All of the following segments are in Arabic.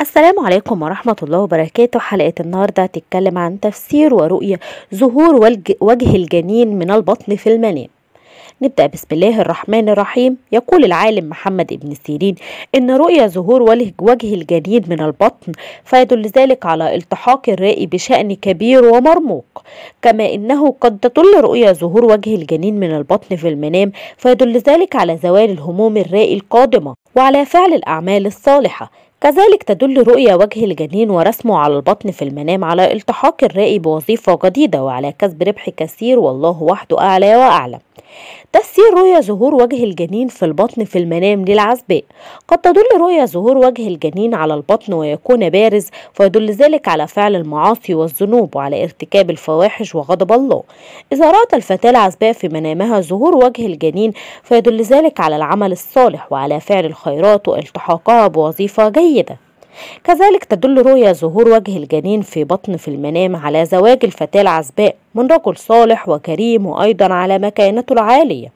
السلام عليكم ورحمة الله وبركاته حلقة النهاردة هتتكلم عن تفسير ورؤية ظهور وجه الجنين من البطن في المنام نبدأ بسم الله الرحمن الرحيم يقول العالم محمد ابن سيرين إن رؤية ظهور وجه الجنين من البطن فيدل ذلك على التحاق الرائي بشأن كبير ومرموق كما إنه قد تدل رؤية ظهور وجه الجنين من البطن في المنام فيدل ذلك على زوال الهموم الرائي القادمة وعلى فعل الأعمال الصالحة كذلك تدل رؤية وجه الجنين ورسمه على البطن في المنام على التحاق الرائي بوظيفة جديدة وعلى كسب ربح كثير والله وحده أعلى وأعلم تفسير رؤيا ظهور وجه الجنين في البطن في المنام للعزباء قد تدل رؤيا ظهور وجه الجنين على البطن ويكون بارز فيدل ذلك على فعل المعاصي والذنوب وعلى ارتكاب الفواحش وغضب الله إذا رأت الفتاة العزباء في منامها ظهور وجه الجنين فيدل ذلك على العمل الصالح وعلى فعل الخيرات والتحاقها بوظيفة جيدة كذلك تدل رؤيا ظهور وجه الجنين في بطن في المنام على زواج الفتاة العزباء من رجل صالح وكريم وأيضا على مكانته العالية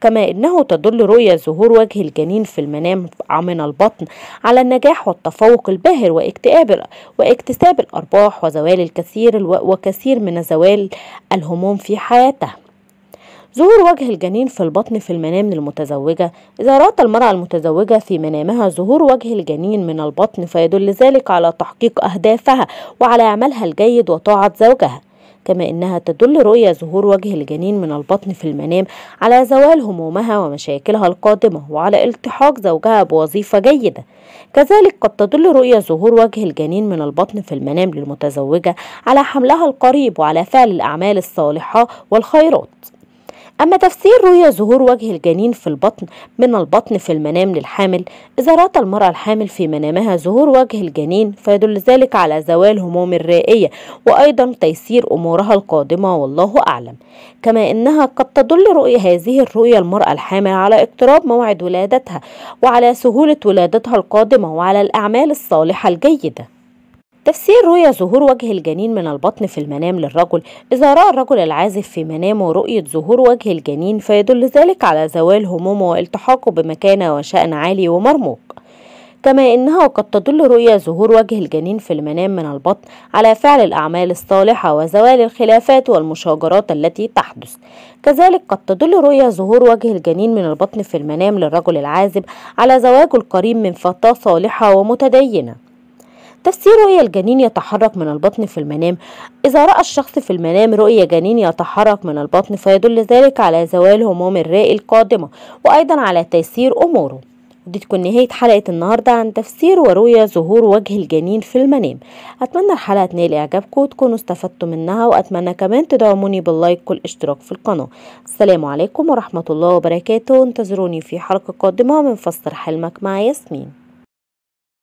كما إنه تدل رؤيا ظهور وجه الجنين في المنام من البطن على النجاح والتفوق الباهر واكتئاب واكتساب الأرباح وزوال الكثير وكثير من زوال الهموم في حياته ظهور وجه الجنين في البطن في المنام للمتزوجة إذا رأت المرأة المتزوجة في منامها ظهور وجه الجنين من البطن فيدل ذلك على تحقيق أهدافها وعلى عملها الجيد وطاعة زوجها كما إنها تدل رؤية ظهور وجه الجنين من البطن في المنام على زوال همومها ومشاكلها القادمة وعلى التحاق زوجها بوظيفة جيدة كذلك قد تدل رؤية ظهور وجه الجنين من البطن في المنام للمتزوجة على حملها القريب وعلى فعل الأعمال الصالحة والخيرات أما تفسير رؤية ظهور وجه الجنين في البطن من البطن في المنام للحامل إذا رأت المرأة الحامل في منامها ظهور وجه الجنين فيدل ذلك على زوال هموم الرائية وأيضا تيسير أمورها القادمة والله أعلم كما أنها قد تدل رؤية هذه الرؤية المرأة الحامل على اقتراب موعد ولادتها وعلى سهولة ولادتها القادمة وعلى الأعمال الصالحة الجيدة تفسير رؤية ظهور وجه الجنين من البطن في المنام للرجل إذا رأى الرجل العازف في منامه رؤية ظهور وجه الجنين فيدل ذلك على زوال همومه والتحاقه بمكانة وشأن عالي ومرموق كما إنها قد تدل رؤية ظهور وجه الجنين في المنام من البطن على فعل الأعمال الصالحة وزوال الخلافات والمشاجرات التي تحدث كذلك قد تدل رؤية ظهور وجه الجنين من البطن في المنام للرجل العازب على زواج القريب من فتاة صالحة ومتدينة تفسير رؤية الجنين يتحرك من البطن في المنام إذا رأى الشخص في المنام رؤية جنين يتحرك من البطن فيدل ذلك على زوال هموم الرائي القادمة وأيضا على تيسير أموره ودي تكون نهاية حلقة النهاردة عن تفسير ورؤية ظهور وجه الجنين في المنام أتمنى الحلقة تنال إعجابكم وتكونوا استفدتوا منها وأتمنى كمان تدعموني باللايك والاشتراك في القناة السلام عليكم ورحمة الله وبركاته انتظروني في حلقة قادمة من فسر حلمك مع ياسمين